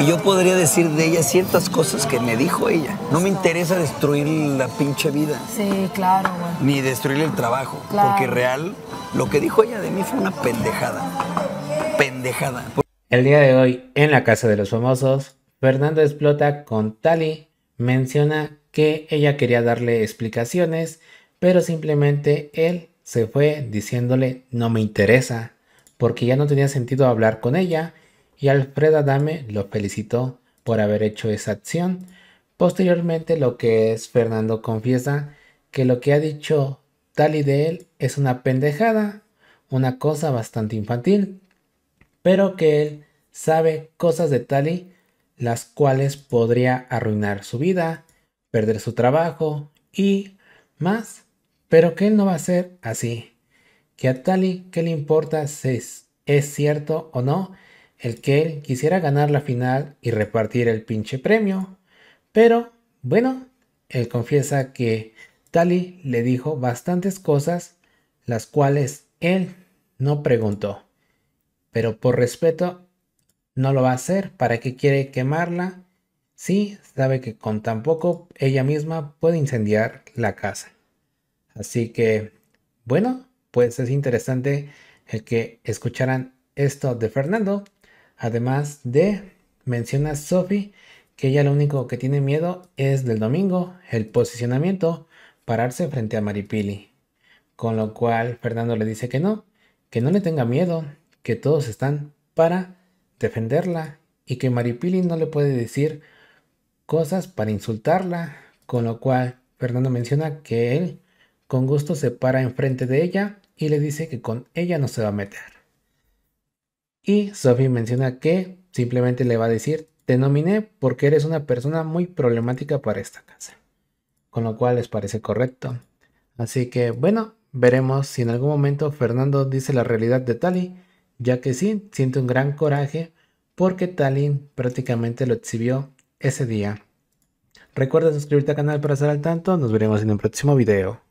Y yo podría decir de ella ciertas cosas que me dijo ella. No me interesa destruir la pinche vida. Sí, claro, güey. Ni destruir el trabajo. Porque real, lo que dijo ella de mí fue una pendejada. Pendejada. El día de hoy, en la Casa de los Famosos, Fernando explota con Tali. Menciona que ella quería darle explicaciones, pero simplemente él se fue diciéndole no me interesa, porque ya no tenía sentido hablar con ella y Alfredo Adame lo felicitó por haber hecho esa acción. Posteriormente lo que es Fernando confiesa que lo que ha dicho Tali de él es una pendejada, una cosa bastante infantil, pero que él sabe cosas de Tali las cuales podría arruinar su vida, perder su trabajo y más, pero que él no va a ser así. Que a Tali, ¿qué le importa si es, es cierto o no? el que él quisiera ganar la final y repartir el pinche premio. Pero, bueno, él confiesa que Tali le dijo bastantes cosas, las cuales él no preguntó. Pero por respeto, no lo va a hacer. ¿Para qué quiere quemarla? Sí, sabe que con tan poco ella misma puede incendiar la casa. Así que, bueno, pues es interesante el que escucharan esto de Fernando, Además de, menciona Sophie que ella lo único que tiene miedo es del domingo, el posicionamiento, pararse frente a Maripili. Con lo cual Fernando le dice que no, que no le tenga miedo, que todos están para defenderla y que Maripili no le puede decir cosas para insultarla, con lo cual Fernando menciona que él con gusto se para enfrente de ella y le dice que con ella no se va a meter. Y Sophie menciona que simplemente le va a decir, te nominé porque eres una persona muy problemática para esta casa. Con lo cual les parece correcto. Así que bueno, veremos si en algún momento Fernando dice la realidad de Tali, ya que sí, siente un gran coraje porque Tali prácticamente lo exhibió ese día. Recuerda suscribirte al canal para estar al tanto, nos veremos en un próximo video.